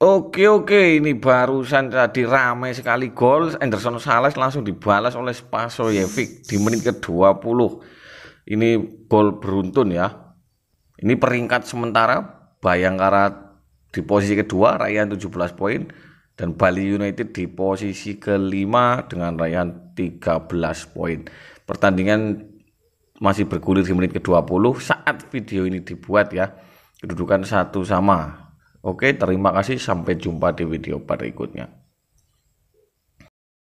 Oke oke ini barusan tadi ramai sekali gol Anderson Sales langsung dibalas oleh Spasojevic di menit ke-20. Ini gol beruntun ya. Ini peringkat sementara Bayangkara di posisi kedua raihan 17 poin dan Bali United di posisi kelima dengan raihan 13 poin. Pertandingan masih bergulir di menit ke-20 saat video ini dibuat ya. Kedudukan satu sama Oke, terima kasih. Sampai jumpa di video berikutnya.